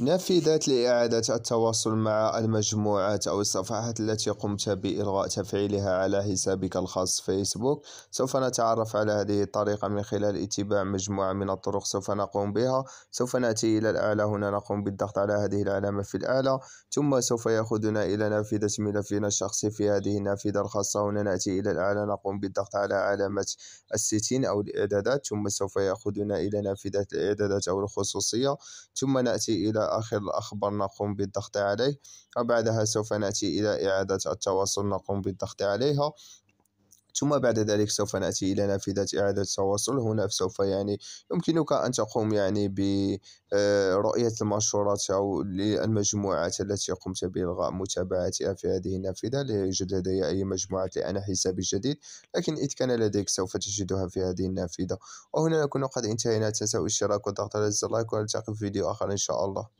نفذت لإعادة التواصل مع المجموعات أو الصفحات التي قمت بإلغاء تفعيلها على حسابك الخاص فيسبوك سوف نتعرف على هذه الطريقة من خلال اتباع مجموعة من الطرق سوف نقوم بها سوف نأتي إلى الأعلى هنا نقوم بالضغط على هذه العلامة في الأعلى ثم سوف يأخذنا إلى نافذة ملفنا الشخصي في هذه النافذة الخاصة هنا نأتي إلى الأعلى نقوم بالضغط على علامة السيتين أو الإعدادات ثم سوف يأخذنا إلى نافذة الإعدادات أو الخصوصية ثم نأتي إلى آخر الأخبار نقوم بالضغط عليه وبعدها سوف نأتي إلى إعادة التواصل نقوم بالضغط عليها ثم بعد ذلك سوف نأتي إلى نافذة إعادة التواصل هنا سوف يعني يمكنك أن تقوم يعني برؤية آه، المنشورات أو للمجموعات التي قمت بإلغاء متابعتها في هذه النافذة لا يوجد لدي أي مجموعات لأن حسابي جديد لكن إذ كان لديك سوف تجدها في هذه النافذة وهنا نكون قد انتهينا تنسوا الاشتراك والضغط على الزر لايك ونلتقي في فيديو آخر إن شاء الله